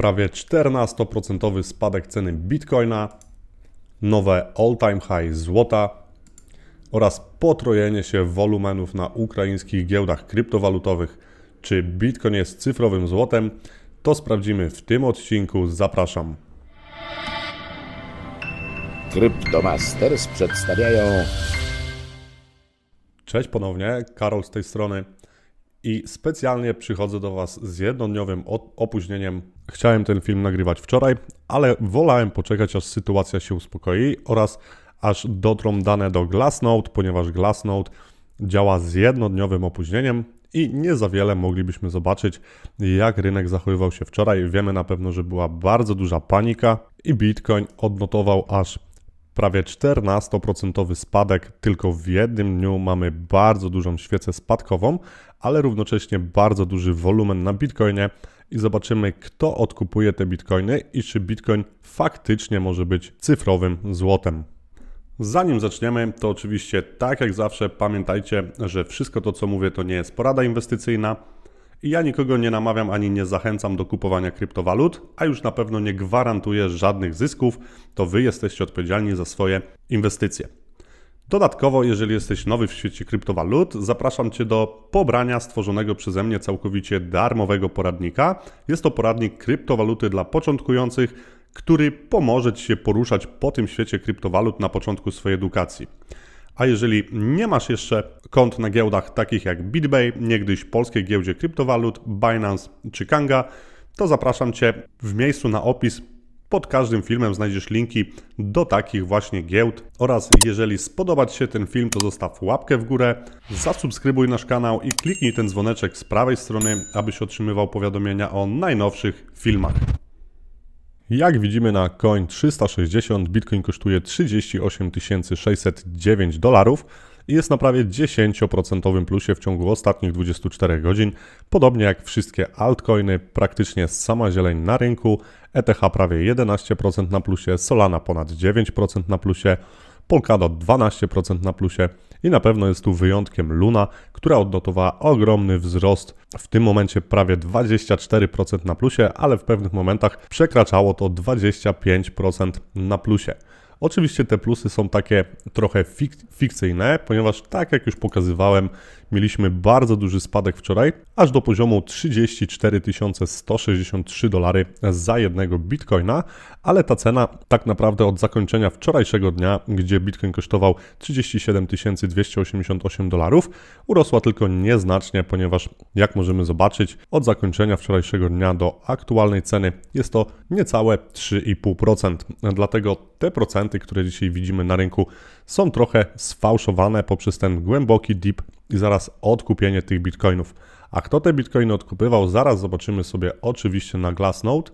prawie 14% spadek ceny bitcoina, nowe all-time high złota oraz potrojenie się wolumenów na ukraińskich giełdach kryptowalutowych. Czy bitcoin jest cyfrowym złotem? To sprawdzimy w tym odcinku. Zapraszam. Cryptomasters przedstawiają. Cześć ponownie, Karol z tej strony i specjalnie przychodzę do Was z jednodniowym opóźnieniem Chciałem ten film nagrywać wczoraj, ale wolałem poczekać, aż sytuacja się uspokoi oraz aż dotrą dane do Glassnode, ponieważ Glassnode działa z jednodniowym opóźnieniem i nie za wiele moglibyśmy zobaczyć, jak rynek zachowywał się wczoraj. Wiemy na pewno, że była bardzo duża panika i Bitcoin odnotował aż prawie 14% spadek tylko w jednym dniu. Mamy bardzo dużą świecę spadkową, ale równocześnie bardzo duży wolumen na Bitcoinie i zobaczymy, kto odkupuje te bitcoiny i czy bitcoin faktycznie może być cyfrowym złotem. Zanim zaczniemy, to oczywiście, tak jak zawsze, pamiętajcie, że wszystko to, co mówię, to nie jest porada inwestycyjna. I ja nikogo nie namawiam ani nie zachęcam do kupowania kryptowalut, a już na pewno nie gwarantuję żadnych zysków, to wy jesteście odpowiedzialni za swoje inwestycje. Dodatkowo, jeżeli jesteś nowy w świecie kryptowalut, zapraszam Cię do pobrania stworzonego przeze mnie całkowicie darmowego poradnika. Jest to poradnik kryptowaluty dla początkujących, który pomoże Ci się poruszać po tym świecie kryptowalut na początku swojej edukacji. A jeżeli nie masz jeszcze kont na giełdach takich jak BitBay, niegdyś polskiej giełdzie kryptowalut, Binance czy Kanga, to zapraszam Cię w miejscu na opis pod każdym filmem znajdziesz linki do takich właśnie giełd oraz jeżeli spodoba Ci się ten film, to zostaw łapkę w górę, zasubskrybuj nasz kanał i kliknij ten dzwoneczek z prawej strony, abyś otrzymywał powiadomienia o najnowszych filmach. Jak widzimy na Coin 360 Bitcoin kosztuje 38 609 dolarów i jest na prawie 10% plusie w ciągu ostatnich 24 godzin. Podobnie jak wszystkie altcoiny, praktycznie sama zieleń na rynku, ETH prawie 11% na plusie, Solana ponad 9% na plusie, Polkadot 12% na plusie i na pewno jest tu wyjątkiem Luna, która odnotowała ogromny wzrost, w tym momencie prawie 24% na plusie, ale w pewnych momentach przekraczało to 25% na plusie. Oczywiście te plusy są takie trochę fikcyjne, ponieważ tak jak już pokazywałem, mieliśmy bardzo duży spadek wczoraj, aż do poziomu 34 163 dolary za jednego bitcoina, ale ta cena tak naprawdę od zakończenia wczorajszego dnia, gdzie bitcoin kosztował 37 288 dolarów, urosła tylko nieznacznie, ponieważ jak możemy zobaczyć, od zakończenia wczorajszego dnia do aktualnej ceny jest to niecałe 3,5%. Dlatego te procenty, które dzisiaj widzimy na rynku, są trochę sfałszowane poprzez ten głęboki dip i zaraz odkupienie tych bitcoinów. A kto te bitcoiny odkupywał, zaraz zobaczymy sobie oczywiście na Glassnode.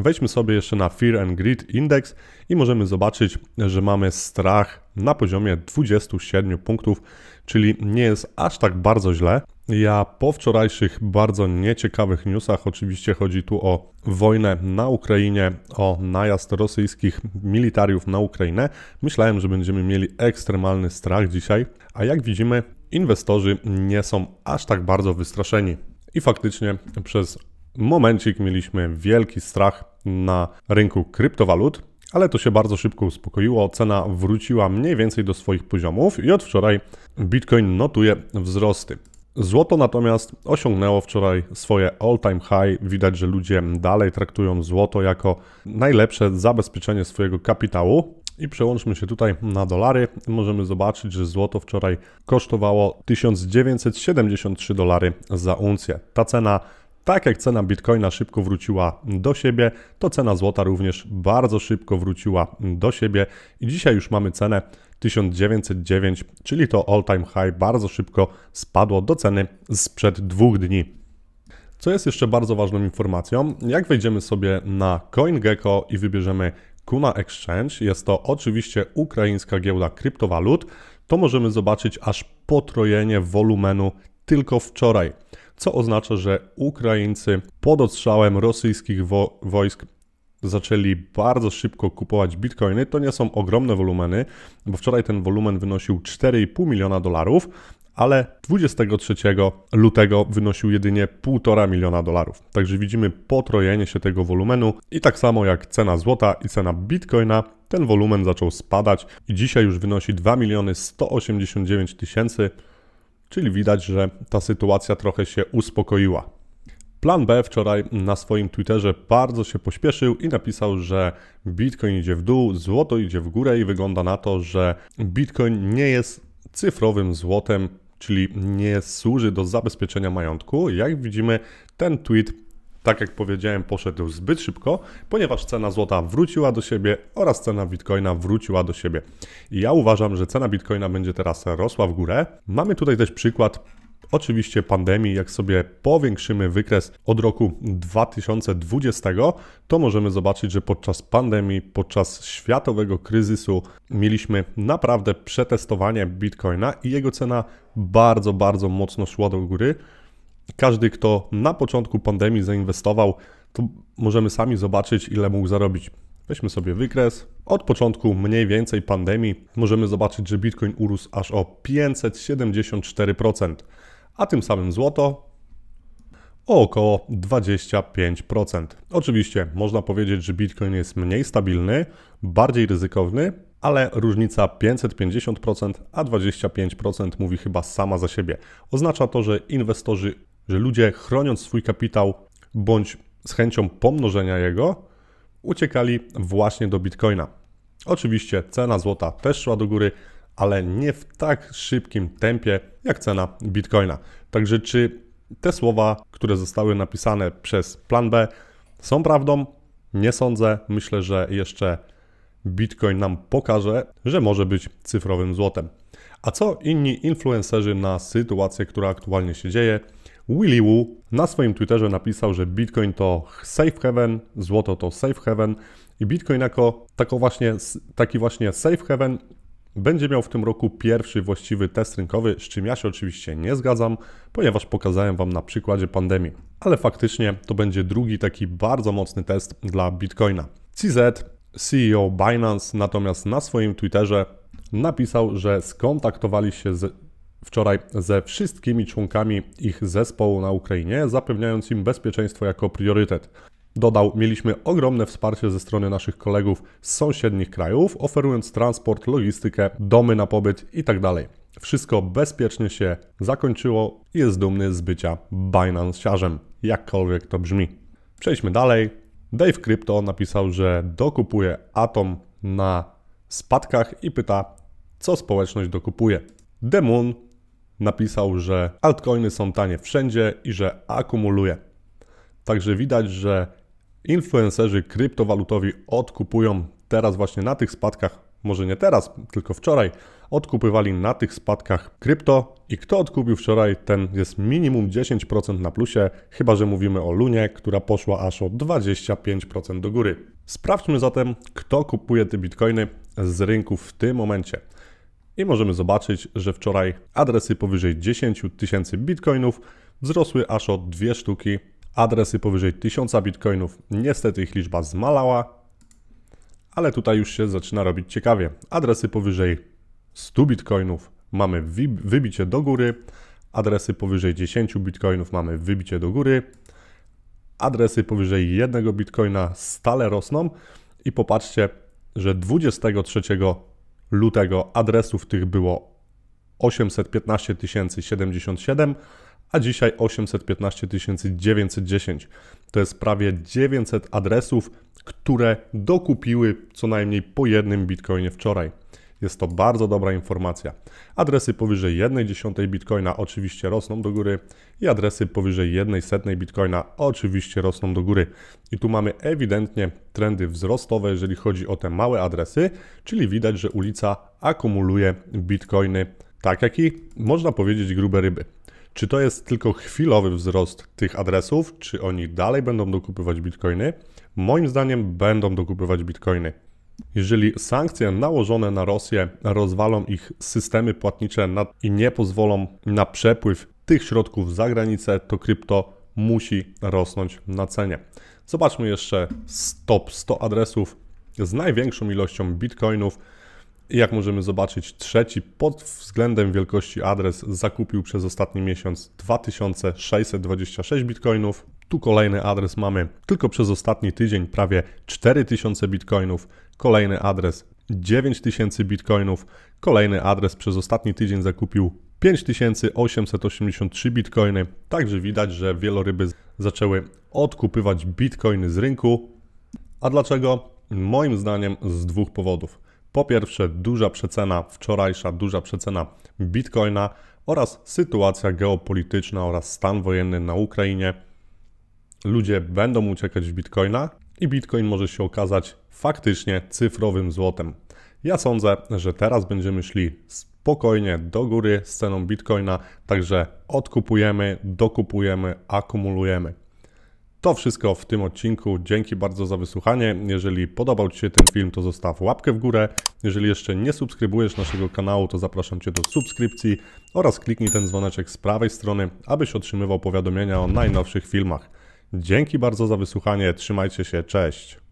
Wejdźmy sobie jeszcze na Fear and Greed Index i możemy zobaczyć, że mamy strach na poziomie 27 punktów, czyli nie jest aż tak bardzo źle. Ja po wczorajszych bardzo nieciekawych newsach, oczywiście chodzi tu o wojnę na Ukrainie, o najazd rosyjskich militariów na Ukrainę, myślałem, że będziemy mieli ekstremalny strach dzisiaj, a jak widzimy, inwestorzy nie są aż tak bardzo wystraszeni. I faktycznie przez momencik mieliśmy wielki strach na rynku kryptowalut, ale to się bardzo szybko uspokoiło. Cena wróciła mniej więcej do swoich poziomów i od wczoraj Bitcoin notuje wzrosty. Złoto natomiast osiągnęło wczoraj swoje all-time high. Widać, że ludzie dalej traktują złoto jako najlepsze zabezpieczenie swojego kapitału. I przełączmy się tutaj na dolary. Możemy zobaczyć, że złoto wczoraj kosztowało 1973 dolary za uncję. Ta cena tak jak cena bitcoina szybko wróciła do siebie, to cena złota również bardzo szybko wróciła do siebie i dzisiaj już mamy cenę 1909, czyli to all time high bardzo szybko spadło do ceny sprzed dwóch dni. Co jest jeszcze bardzo ważną informacją, jak wejdziemy sobie na CoinGecko i wybierzemy Kuna Exchange jest to oczywiście ukraińska giełda kryptowalut, to możemy zobaczyć aż potrojenie wolumenu tylko wczoraj, co oznacza, że Ukraińcy pod odstrzałem rosyjskich wo wojsk zaczęli bardzo szybko kupować bitcoiny. To nie są ogromne wolumeny, bo wczoraj ten wolumen wynosił 4,5 miliona dolarów, ale 23 lutego wynosił jedynie 1,5 miliona dolarów. Także widzimy potrojenie się tego wolumenu i tak samo jak cena złota i cena bitcoina, ten wolumen zaczął spadać i dzisiaj już wynosi 2 miliony 189 tysięcy, czyli widać, że ta sytuacja trochę się uspokoiła. Plan B wczoraj na swoim Twitterze bardzo się pośpieszył i napisał, że Bitcoin idzie w dół, złoto idzie w górę i wygląda na to, że Bitcoin nie jest cyfrowym złotem czyli nie służy do zabezpieczenia majątku. Jak widzimy, ten tweet, tak jak powiedziałem, poszedł zbyt szybko, ponieważ cena złota wróciła do siebie oraz cena bitcoina wróciła do siebie. I ja uważam, że cena bitcoina będzie teraz rosła w górę. Mamy tutaj też przykład oczywiście pandemii, jak sobie powiększymy wykres od roku 2020, to możemy zobaczyć, że podczas pandemii, podczas światowego kryzysu mieliśmy naprawdę przetestowanie Bitcoina i jego cena bardzo, bardzo mocno szła do góry. Każdy, kto na początku pandemii zainwestował, to możemy sami zobaczyć, ile mógł zarobić. Weźmy sobie wykres. Od początku mniej więcej pandemii możemy zobaczyć, że Bitcoin urósł aż o 574% a tym samym złoto o około 25%. Oczywiście można powiedzieć, że Bitcoin jest mniej stabilny, bardziej ryzykowny, ale różnica 550% a 25% mówi chyba sama za siebie. Oznacza to, że inwestorzy, że ludzie chroniąc swój kapitał bądź z chęcią pomnożenia jego, uciekali właśnie do Bitcoina. Oczywiście cena złota też szła do góry, ale nie w tak szybkim tempie jak cena bitcoina. Także czy te słowa, które zostały napisane przez plan B, są prawdą? Nie sądzę. Myślę, że jeszcze bitcoin nam pokaże, że może być cyfrowym złotem. A co inni influencerzy na sytuację, która aktualnie się dzieje? Willy Wu na swoim Twitterze napisał, że Bitcoin to safe haven, złoto to safe haven i Bitcoin jako taki właśnie safe haven będzie miał w tym roku pierwszy właściwy test rynkowy, z czym ja się oczywiście nie zgadzam, ponieważ pokazałem Wam na przykładzie pandemii. Ale faktycznie to będzie drugi taki bardzo mocny test dla Bitcoina. CZ, CEO Binance, natomiast na swoim Twitterze napisał, że skontaktowali się z, wczoraj ze wszystkimi członkami ich zespołu na Ukrainie, zapewniając im bezpieczeństwo jako priorytet. Dodał, mieliśmy ogromne wsparcie ze strony naszych kolegów z sąsiednich krajów, oferując transport, logistykę, domy na pobyt itd. Tak Wszystko bezpiecznie się zakończyło i jest dumny z bycia siarzem jakkolwiek to brzmi. Przejdźmy dalej. Dave Crypto napisał, że dokupuje Atom na spadkach i pyta, co społeczność dokupuje. demon napisał, że altcoiny są tanie wszędzie i że akumuluje. Także widać, że influencerzy kryptowalutowi odkupują teraz właśnie na tych spadkach, może nie teraz, tylko wczoraj, odkupywali na tych spadkach krypto i kto odkupił wczoraj, ten jest minimum 10% na plusie, chyba że mówimy o Lunie, która poszła aż o 25% do góry. Sprawdźmy zatem, kto kupuje te bitcoiny z rynku w tym momencie. I możemy zobaczyć, że wczoraj adresy powyżej 10 tysięcy bitcoinów wzrosły aż o dwie sztuki adresy powyżej 1000 bitcoinów. Niestety ich liczba zmalała, ale tutaj już się zaczyna robić ciekawie. Adresy powyżej 100 bitcoinów mamy wybicie do góry, adresy powyżej 10 bitcoinów mamy wybicie do góry, adresy powyżej 1 bitcoina stale rosną i popatrzcie, że 23 lutego adresów tych było 815 077, a dzisiaj 815 910. To jest prawie 900 adresów, które dokupiły co najmniej po jednym bitcoinie wczoraj. Jest to bardzo dobra informacja. Adresy powyżej 1,1 bitcoina oczywiście rosną do góry i adresy powyżej 1,1 bitcoina oczywiście rosną do góry. I tu mamy ewidentnie trendy wzrostowe, jeżeli chodzi o te małe adresy, czyli widać, że ulica akumuluje bitcoiny tak jak i można powiedzieć grube ryby. Czy to jest tylko chwilowy wzrost tych adresów, czy oni dalej będą dokupywać bitcoiny? Moim zdaniem będą dokupywać bitcoiny. Jeżeli sankcje nałożone na Rosję rozwalą ich systemy płatnicze i nie pozwolą na przepływ tych środków za granicę, to krypto musi rosnąć na cenie. Zobaczmy jeszcze stop 100 adresów z największą ilością bitcoinów jak możemy zobaczyć, trzeci pod względem wielkości adres zakupił przez ostatni miesiąc 2626 bitcoinów. Tu kolejny adres mamy tylko przez ostatni tydzień prawie 4000 bitcoinów. Kolejny adres 9000 bitcoinów. Kolejny adres przez ostatni tydzień zakupił 5883 bitcoiny. Także widać, że wieloryby zaczęły odkupywać bitcoiny z rynku. A dlaczego? Moim zdaniem z dwóch powodów. Po pierwsze, duża przecena, wczorajsza duża przecena bitcoina oraz sytuacja geopolityczna oraz stan wojenny na Ukrainie. Ludzie będą uciekać w bitcoina i bitcoin może się okazać faktycznie cyfrowym złotem. Ja sądzę, że teraz będziemy szli spokojnie do góry z ceną bitcoina, także odkupujemy, dokupujemy, akumulujemy. To wszystko w tym odcinku. Dzięki bardzo za wysłuchanie. Jeżeli podobał Ci się ten film, to zostaw łapkę w górę. Jeżeli jeszcze nie subskrybujesz naszego kanału, to zapraszam Cię do subskrypcji oraz kliknij ten dzwoneczek z prawej strony, abyś otrzymywał powiadomienia o najnowszych filmach. Dzięki bardzo za wysłuchanie. Trzymajcie się. Cześć.